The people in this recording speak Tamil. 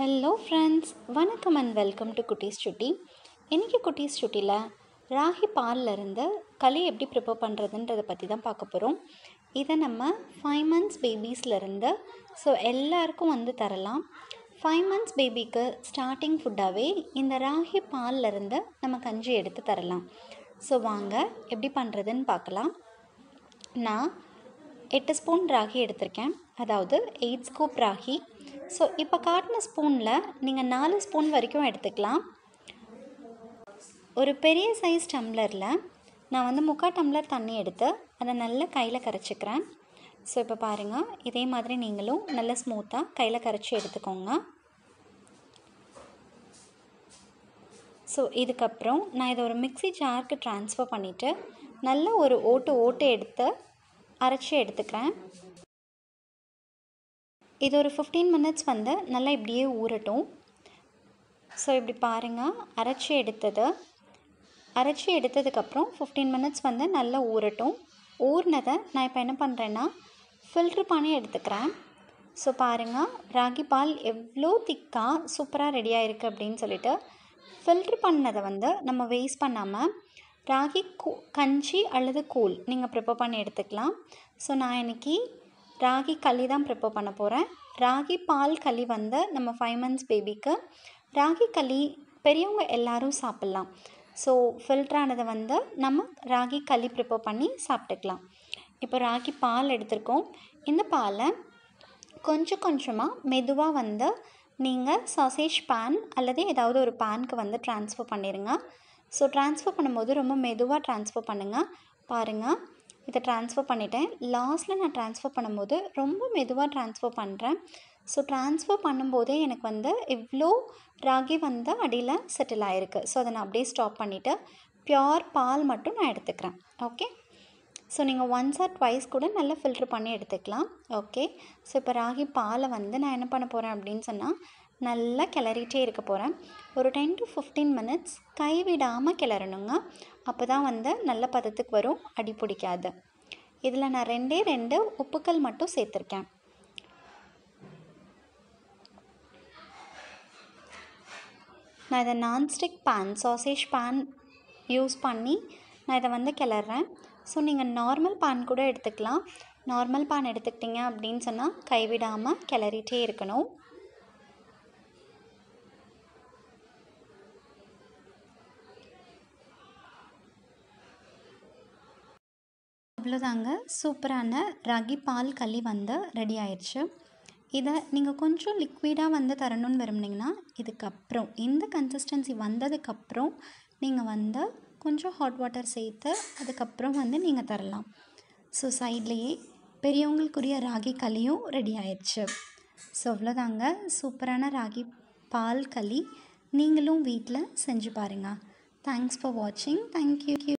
ஹலோ ஃப்ரெண்ட்ஸ் வணக்கம் அண்ட் வெல்கம் டு குட்டீஸ் சுட்டி இன்றைக்கி குட்டீஸ் சுட்டியில் ராகி இருந்து களி எப்படி ப்ரிப்பேர் பண்ணுறதுன்றதை பற்றி தான் பார்க்க போகிறோம் இதை நம்ம ஃபைவ் மந்த்ஸ் பேபீஸ்லேருந்து ஸோ எல்லாருக்கும் வந்து தரலாம் ஃபைவ் மந்த்ஸ் பேபிக்கு ஸ்டார்டிங் ஃபுட்டாகவே இந்த ராகி இருந்து நம்ம கஞ்சி எடுத்து தரலாம் ஸோ வாங்க எப்படி பண்ணுறதுன்னு பார்க்கலாம் நான் எட்டு ஸ்பூன் ராகி எடுத்திருக்கேன் அதாவது எயிட் ஸ்கூப் ராகி ஸோ இப்போ காட்டின ஸ்பூனில் நீங்கள் நாலு ஸ்பூன் வரைக்கும் எடுத்துக்கலாம் ஒரு பெரிய சைஸ் டம்ளரில் நான் வந்து முக்கா டம்ளர் தண்ணி எடுத்து அதை நல்லா கையில் கரைச்சிக்கிறேன் ஸோ இப்போ பாருங்கள் இதே மாதிரி நீங்களும் நல்லா ஸ்மூத்தாக கையில் கரைச்சி எடுத்துக்கோங்க ஸோ இதுக்கப்புறம் நான் இதை ஒரு மிக்சி ஜாருக்கு ட்ரான்ஸ்ஃபர் பண்ணிவிட்டு நல்ல ஒரு ஓட்டு ஓட்டு எடுத்து அரைச்சி எடுத்துக்கிறேன் இது ஒரு ஃபிஃப்டீன் மினிட்ஸ் வந்து நல்லா இப்படியே ஊறட்டும் ஸோ இப்படி பாருங்கள் அரைச்சி எடுத்தது அரைச்சி எடுத்ததுக்கப்புறம் ஃபிஃப்டீன் மினிட்ஸ் வந்து நல்லா ஊறட்டும் ஊறினதை நான் இப்போ என்ன பண்ணுறேன்னா ஃபில்ட்ரு பண்ணி எடுத்துக்கிறேன் ஸோ பாருங்கள் ராகி பால் எவ்வளோ திக்காக சூப்பராக ரெடியாக இருக்குது அப்படின்னு சொல்லிட்டு ஃபில்ட்ரு பண்ணதை வந்து நம்ம வேஸ்ட் பண்ணாமல் ராகி கூ கஞ்சி அல்லது கூழ் நீங்கள் ப்ரிப்பேர் பண்ணி எடுத்துக்கலாம் ஸோ நான் இன்றைக்கி ராகி களி தான் ப்ரிப்பேர் பண்ண போகிறேன் ராகி பால் களி வந்து நம்ம ஃபைவ் மந்த்ஸ் பேபிக்கு ராகி களி பெரியவங்க எல்லோரும் சாப்பிட்லாம் ஸோ ஃபில்ட்ரானதை வந்து நம்ம ராகி களி ப்ரிப்பேர் பண்ணி சாப்பிட்டுக்கலாம் இப்போ ராகி பால் எடுத்திருக்கோம் இந்த பாலை கொஞ்சம் கொஞ்சமாக மெதுவாக வந்து நீங்கள் சாசேஜ் பேன் அல்லது ஏதாவது ஒரு பேனுக்கு வந்து ட்ரான்ஸ்ஃபர் பண்ணிடுங்க ஸோ ட்ரான்ஸ்ஃபர் பண்ணும்போது ரொம்ப மெதுவாக ட்ரான்ஸ்ஃபர் பண்ணுங்கள் பாருங்கள் இதை ட்ரான்ஸ்ஃபர் பண்ணிட்டேன் லாஸ்ட்டில் நான் ட்ரான்ஸ்ஃபர் பண்ணும்போது ரொம்ப மெதுவாக ட்ரான்ஸ்ஃபர் பண்ணுறேன் ஸோ ட்ரான்ஸ்ஃபர் பண்ணும்போதே எனக்கு வந்து இவ்வளோ ராகி வந்து அடியில் செட்டில் ஆகிருக்கு ஸோ அதை நான் அப்படியே ஸ்டாப் பண்ணிவிட்டு பியோர் பால் மட்டும் நான் எடுத்துக்கிறேன் ஓகே ஸோ நீங்கள் ஒன்ஸ் ஆர் ட்வைஸ் கூட நல்லா ஃபில்ட்ரு பண்ணி எடுத்துக்கலாம் ஓகே ஸோ இப்போ ராகி பாலை வந்து நான் என்ன பண்ண போகிறேன் அப்படின்னு சொன்னால் நல்லா கிளறிட்டே இருக்க போகிறேன் ஒரு டென் டு ஃபிஃப்டீன் மினிட்ஸ் கைவிடாமல் கிளறணுங்க அப்போ தான் வந்து நல்ல பதத்துக்கு வரும் அடி பிடிக்காது இதில் நான் ரெண்டே ரெண்டு உப்புக்கள் மட்டும் சேர்த்துருக்கேன் நான் இதை nonstick pan sausage pan use பண்ணி நான் இதை வந்து கிளறேன் ஸோ நீங்கள் நார்மல் பேன் கூட எடுத்துக்கலாம் நார்மல் பேன் எடுத்துக்கிட்டிங்க அப்படின்னு சொன்னால் கைவிடாமல் கிளறிட்டே இருக்கணும் அவ்வளோதாங்க சூப்பரான ராகி பால் களி வந்து ரெடி ஆயிடுச்சு இதை நீங்கள் கொஞ்சம் லிக்விடாக வந்து தரணும்னு விரும்புனீங்கன்னா இதுக்கப்புறம் இந்த கன்சிஸ்டன்சி வந்ததுக்கப்புறம் நீங்கள் வந்து கொஞ்சம் ஹாட் வாட்டர் சேர்த்து அதுக்கப்புறம் வந்து நீங்கள் தரலாம் ஸோ சைட்லேயே பெரியவங்களுக்குரிய ராகி களியும் ரெடி ஆயிடுச்சு ஸோ அவ்வளோதாங்க சூப்பரான ராகி பால் களி நீங்களும் வீட்டில் செஞ்சு பாருங்கள் தேங்க்ஸ் ஃபார் வாட்சிங் தேங்க்யூ